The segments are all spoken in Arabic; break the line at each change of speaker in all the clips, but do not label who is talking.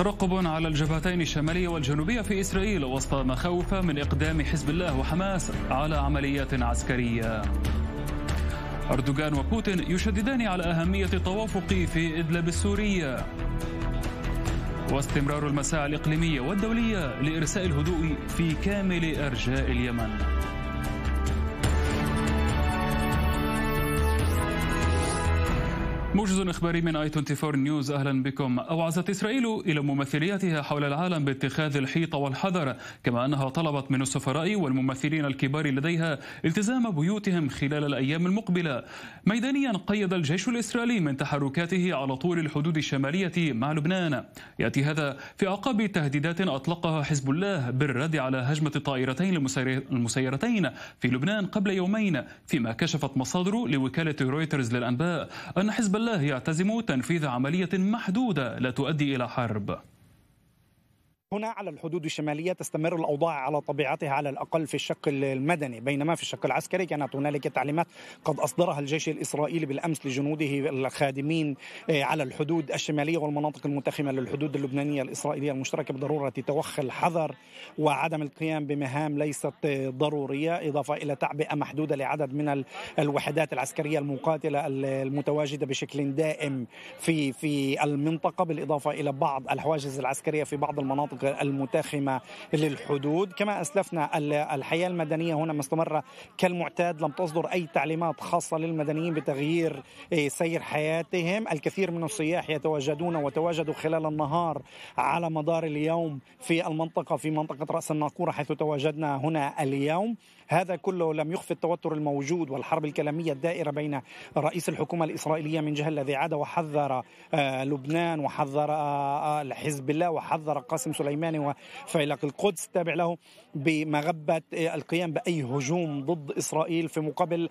ترقب على الجبهتين الشمالية والجنوبية في إسرائيل وسط مخاوف من إقدام حزب الله وحماس على عمليات عسكرية أردوغان وبوتين يشددان على أهمية التوافق في إدلب السورية واستمرار المساعي الإقليمية والدولية لإرساء الهدوء في كامل أرجاء اليمن موجز اخباري من اي 24 نيوز اهلا بكم اوعزت اسرائيل الى ممثلياتها حول العالم باتخاذ الحيطه والحذر كما انها طلبت من السفراء والممثلين الكبار لديها التزام بيوتهم خلال الايام المقبله ميدانيا قيد الجيش الاسرائيلي من تحركاته على طول الحدود الشماليه مع لبنان ياتي هذا في اعقاب تهديدات اطلقها حزب الله بالرد على هجمه الطائرتين المسيرتين في لبنان قبل يومين فيما كشفت مصادر لوكاله رويترز للانباء ان حزب الله يعتزم تنفيذ عملية محدودة لا تؤدي إلى حرب
هنا على الحدود الشمالية تستمر الأوضاع على طبيعتها على الأقل في الشق المدني بينما في الشق العسكري كانت هنالك تعليمات قد أصدرها الجيش الإسرائيلي بالأمس لجنوده الخادمين آه، على الحدود الشمالية والمناطق المتخمة للحدود اللبنانية الإسرائيلية المشتركة بضرورة توخي الحذر وعدم القيام بمهام ليست آه، ضرورية إضافة إلى تعبئة محدودة لعدد من الوحدات العسكرية المقاتلة المتواجدة بشكل دائم في في المنطقة بالإضافة إلى بعض الحواجز العسكرية في بعض المناطق المتاخمة للحدود كما أسلفنا الحياة المدنية هنا مستمرة كالمعتاد لم تصدر أي تعليمات خاصة للمدنيين بتغيير إيه، سير حياتهم الكثير من السياح يتواجدون وتواجدوا خلال النهار على مدار اليوم في المنطقة في منطقة رأس الناقورة حيث تواجدنا هنا اليوم هذا كله لم يخفي التوتر الموجود والحرب الكلامية الدائرة بين رئيس الحكومة الإسرائيلية من جهة الذي عاد وحذر آه، لبنان وحذر آه، آه، حزب الله وحذر قاسم سليمان السليماني وفيلق القدس تابع له بمغبة القيام بأي هجوم ضد إسرائيل في مقابل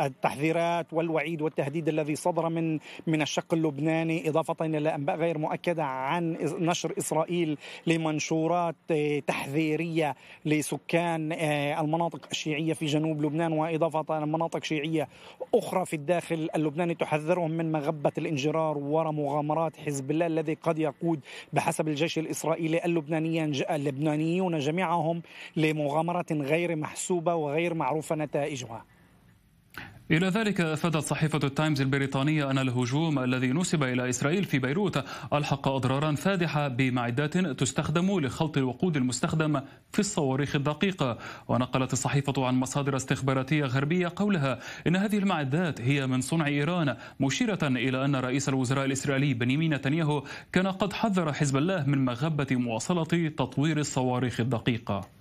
التحذيرات والوعيد والتهديد الذي صدر من من الشق اللبناني إضافة إلى أنباء غير مؤكدة عن نشر إسرائيل لمنشورات آه، تحذيرية لسكان آه، المناطق الشيعية في جنوب لبنان وإضافة إلى مناطق شيعية أخرى في الداخل اللبناني تحذرهم من مغبة الانجرار وراء مغامرات حزب الله الذي قد يقود بحسب الجيش الإسرائيلي الإسرائيلي اللبنانية اللبنانيون جميعهم لمغامرة غير محسوبة وغير معروفة نتائجها
إلى ذلك أفادت صحيفة التايمز البريطانية أن الهجوم الذي نسب إلى إسرائيل في بيروت ألحق أضرارا فادحة بمعدات تستخدم لخلط الوقود المستخدم في الصواريخ الدقيقة ونقلت الصحيفة عن مصادر استخباراتية غربية قولها إن هذه المعدات هي من صنع إيران مشيرة إلى أن رئيس الوزراء الإسرائيلي بنيامين نتنياهو كان قد حذر حزب الله من مغبة مواصلة تطوير الصواريخ الدقيقة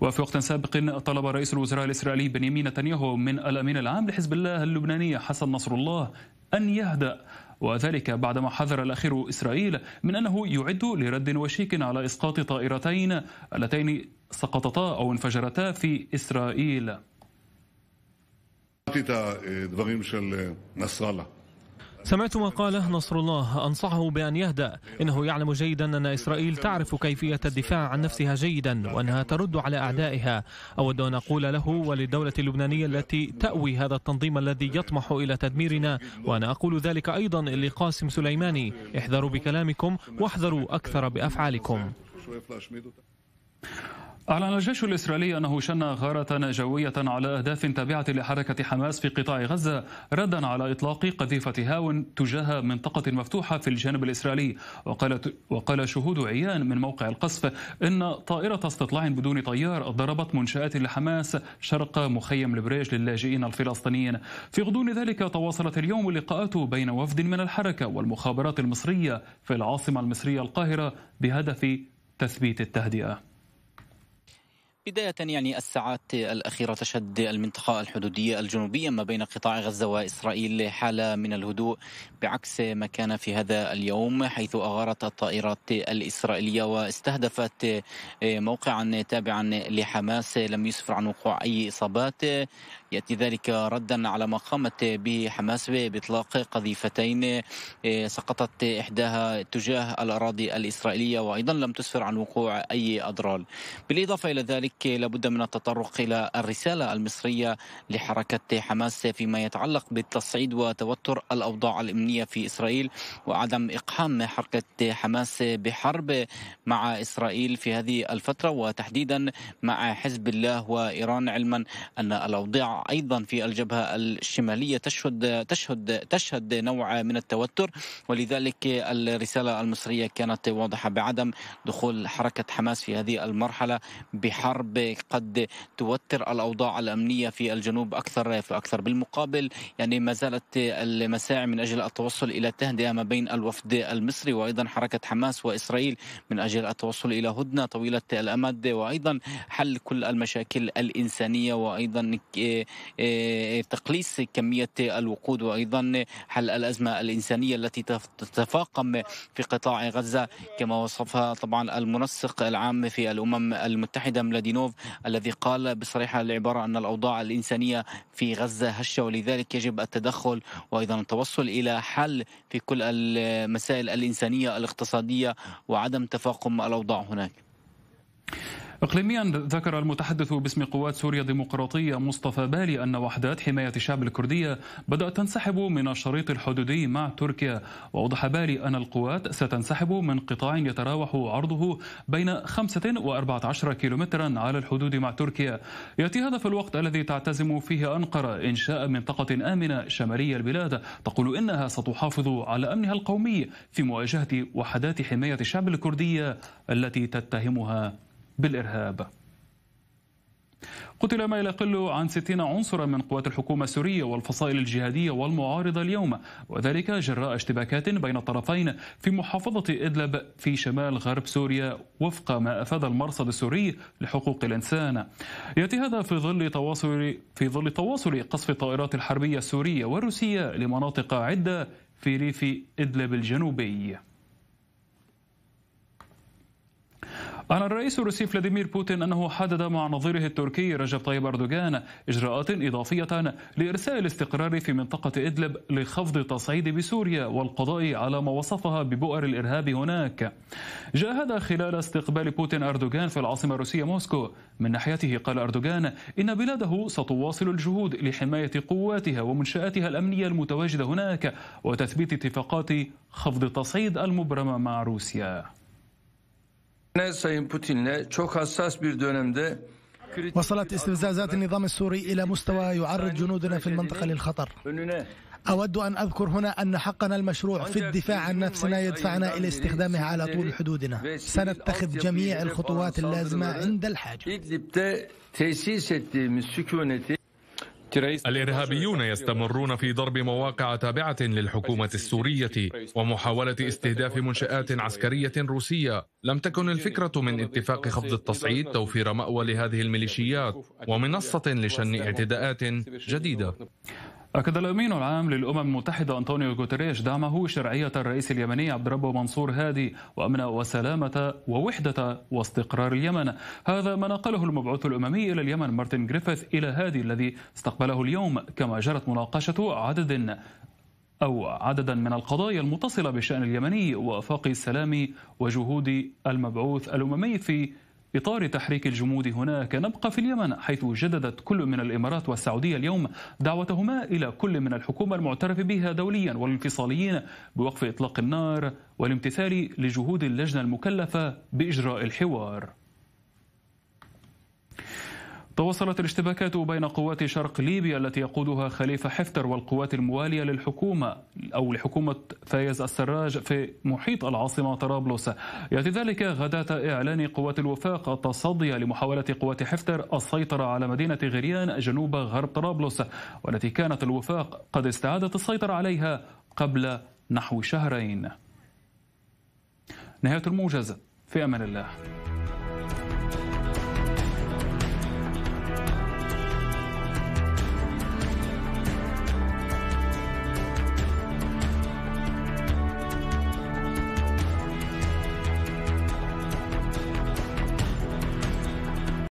وفي وقت سابق طلب رئيس الوزراء الإسرائيلي بنيامين نتنياهو من الأمين العام لحزب الله اللبناني حسن نصر الله أن يهدأ وذلك بعدما حذر الأخير إسرائيل من أنه يعد لرد وشيك على إسقاط طائرتين اللتين سقطتا أو انفجرتا في إسرائيل. سمعت ما قاله نصر الله أنصحه بأن يهدأ إنه يعلم جيدا أن إسرائيل تعرف كيفية الدفاع عن نفسها جيدا وأنها ترد على أعدائها أود أن أقول له وللدولة اللبنانية التي تأوي هذا التنظيم الذي يطمح إلى تدميرنا وأنا أقول ذلك أيضا لقاسم سليماني احذروا بكلامكم واحذروا أكثر بأفعالكم أعلن الجيش الإسرائيلي أنه شن غارة جوية على أهداف تابعة لحركة حماس في قطاع غزة ردا على إطلاق قذيفة هاون تجاه منطقة مفتوحة في الجانب الإسرائيلي وقالت وقال شهود عيان من موقع القصف إن طائرة استطلاع بدون طيار ضربت منشآت لحماس شرق مخيم البريج للاجئين الفلسطينيين في غضون ذلك تواصلت اليوم اللقاءات بين وفد من الحركة والمخابرات المصرية في العاصمة المصرية القاهرة بهدف تثبيت التهدئة
بداية يعني الساعات الأخيرة تشهد المنطقة الحدودية الجنوبية ما بين قطاع غزة وإسرائيل حالة من الهدوء بعكس ما كان في هذا اليوم حيث أغارت الطائرات الإسرائيلية واستهدفت موقعا تابعا لحماس لم يسفر عن وقوع أي إصابات يأتي ذلك ردا على ما قامت به حماس بإطلاق قذيفتين آه، سقطت إحداها تجاه الأراضي الإسرائيلية وأيضا لم تسفر عن وقوع أي أضرار بالإضافة إلى ذلك لابد من التطرق إلى الرسالة المصرية لحركة حماس فيما يتعلق بالتصعيد وتوتر الأوضاع الأمنية في إسرائيل وعدم إقحام حركة حماس بحرب مع إسرائيل في هذه الفترة وتحديدا مع حزب الله وإيران علما أن الأوضاع أيضا في الجبهة الشمالية تشهد تشهد تشهد نوع من التوتر ولذلك الرسالة المصرية كانت واضحة بعدم دخول حركة حماس في هذه المرحلة بحرب قد توتر الأوضاع الأمنية في الجنوب أكثر فأكثر بالمقابل يعني ما زالت المساعي من أجل التوصل إلى تهدئة ما بين الوفد المصري وأيضا حركة حماس وإسرائيل من أجل التوصل إلى هدنة طويلة الأمد وأيضا حل كل المشاكل الإنسانية وأيضا تقليص كمية الوقود وأيضا حل الأزمة الإنسانية التي تتفاقم في قطاع غزة كما وصفها طبعا المنسق العام في الأمم المتحدة ملادينوف الذي قال بصريحة العبارة أن الأوضاع الإنسانية في غزة هشة ولذلك يجب التدخل وأيضا التوصل إلى حل في كل المسائل الإنسانية الاقتصادية وعدم تفاقم الأوضاع هناك
إقليميا ذكر المتحدث باسم قوات سوريا الديمقراطية مصطفى بالي أن وحدات حماية الشعب الكردية بدأت تنسحب من الشريط الحدودي مع تركيا وأوضح بالي أن القوات ستنسحب من قطاع يتراوح عرضه بين 5 و14 كيلومترا على الحدود مع تركيا يأتي هذا في الوقت الذي تعتزم فيه أنقرة إنشاء منطقة آمنة شمالية البلاد تقول إنها ستحافظ على أمنها القومي في مواجهة وحدات حماية الشعب الكردية التي تتهمها بالإرهاب قتل ما يقل عن 60 عنصرا من قوات الحكومة السورية والفصائل الجهادية والمعارضة اليوم وذلك جراء اشتباكات بين الطرفين في محافظة إدلب في شمال غرب سوريا وفق ما أفاد المرصد السوري لحقوق الإنسان يأتي هذا في ظل تواصل في ظل تواصل قصف الطائرات الحربية السورية والروسية لمناطق عدة في ريف إدلب الجنوبي أعلن الرئيس الروسي فلاديمير بوتين أنه حدد مع نظيره التركي رجب طيب أردوغان إجراءات إضافية لإرساء الاستقرار في منطقة إدلب لخفض التصعيد بسوريا والقضاء على ما وصفها ببؤر الإرهاب هناك جاء هذا خلال استقبال بوتين أردوغان في العاصمة الروسية موسكو من ناحيته قال أردوغان إن بلاده ستواصل الجهود لحماية قواتها ومنشآتها الأمنية المتواجدة هناك وتثبيت اتفاقات خفض التصعيد المبرمة مع روسيا
وصلت استفزازات النظام السوري إلى مستوى يعرض جنودنا في المنطقة للخطر أود أن أذكر هنا أن حقنا المشروع في الدفاع عن نفسنا يدفعنا إلى استخدامها على طول حدودنا سنتخذ جميع الخطوات اللازمة عند الحاجة
الإرهابيون يستمرون في ضرب مواقع تابعة للحكومة السورية ومحاولة استهداف منشآت عسكرية روسية لم تكن الفكرة من اتفاق خفض التصعيد توفير مأوى لهذه الميليشيات ومنصة لشن اعتداءات جديدة أكد الأمين العام للأمم المتحدة أنطونيو غوتريش دعمه شرعية الرئيس اليمني عبد الرب منصور هادي وأمن وسلامة ووحدة واستقرار اليمن هذا ما نقله المبعوث الأممي إلى اليمن مارتن جريفيث إلى هادي الذي استقبله اليوم كما جرت مناقشة عدد أو عددا من القضايا المتصلة بالشأن اليمني وآفاق السلام وجهود المبعوث الأممي في إطار تحريك الجمود هناك نبقى في اليمن حيث جددت كل من الإمارات والسعودية اليوم دعوتهما إلى كل من الحكومة المعترف بها دوليا والانفصاليين بوقف إطلاق النار والامتثال لجهود اللجنة المكلفة بإجراء الحوار تواصلت الاشتباكات بين قوات شرق ليبيا التي يقودها خليفة حفتر والقوات الموالية للحكومة أو لحكومة فايز السراج في محيط العاصمة طرابلس يأتي ذلك غداة إعلان قوات الوفاق التصدي لمحاولة قوات حفتر السيطرة على مدينة غريان جنوب غرب طرابلس والتي كانت الوفاق قد استعادت السيطرة عليها قبل نحو شهرين نهاية الموجز في أمان الله